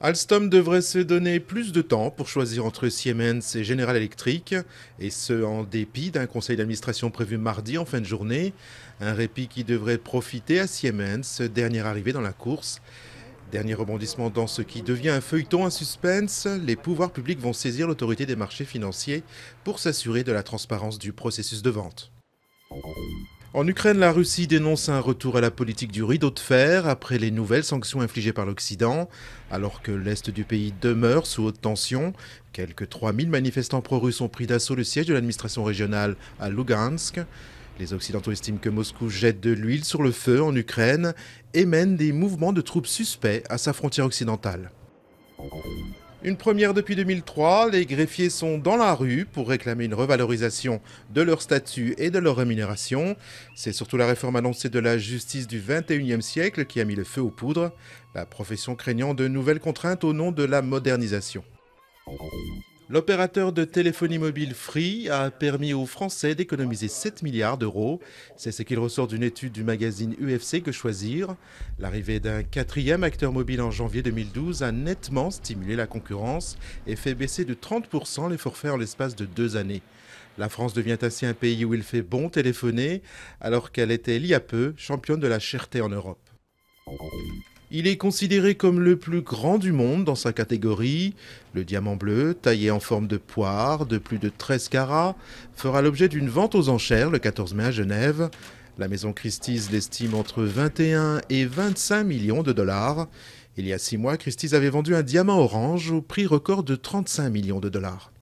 Alstom devrait se donner plus de temps pour choisir entre Siemens et General Electric, et ce en dépit d'un conseil d'administration prévu mardi en fin de journée, un répit qui devrait profiter à Siemens, dernier arrivé dans la course. Dernier rebondissement dans ce qui devient un feuilleton à suspense, les pouvoirs publics vont saisir l'autorité des marchés financiers pour s'assurer de la transparence du processus de vente. En Ukraine, la Russie dénonce un retour à la politique du rideau de fer après les nouvelles sanctions infligées par l'Occident, alors que l'Est du pays demeure sous haute tension. Quelques 3000 manifestants pro-russes ont pris d'assaut le siège de l'administration régionale à Lugansk. Les Occidentaux estiment que Moscou jette de l'huile sur le feu en Ukraine et mène des mouvements de troupes suspects à sa frontière occidentale. Une première depuis 2003, les greffiers sont dans la rue pour réclamer une revalorisation de leur statut et de leur rémunération. C'est surtout la réforme annoncée de la justice du 21e siècle qui a mis le feu aux poudres, la profession craignant de nouvelles contraintes au nom de la modernisation. L'opérateur de téléphonie mobile Free a permis aux Français d'économiser 7 milliards d'euros. C'est ce qu'il ressort d'une étude du magazine UFC Que Choisir. L'arrivée d'un quatrième acteur mobile en janvier 2012 a nettement stimulé la concurrence et fait baisser de 30% les forfaits en l'espace de deux années. La France devient ainsi un pays où il fait bon téléphoner, alors qu'elle était, il y a peu, championne de la cherté en Europe. Il est considéré comme le plus grand du monde dans sa catégorie. Le diamant bleu, taillé en forme de poire de plus de 13 carats, fera l'objet d'une vente aux enchères le 14 mai à Genève. La maison Christie's l'estime entre 21 et 25 millions de dollars. Il y a six mois, Christie's avait vendu un diamant orange au prix record de 35 millions de dollars.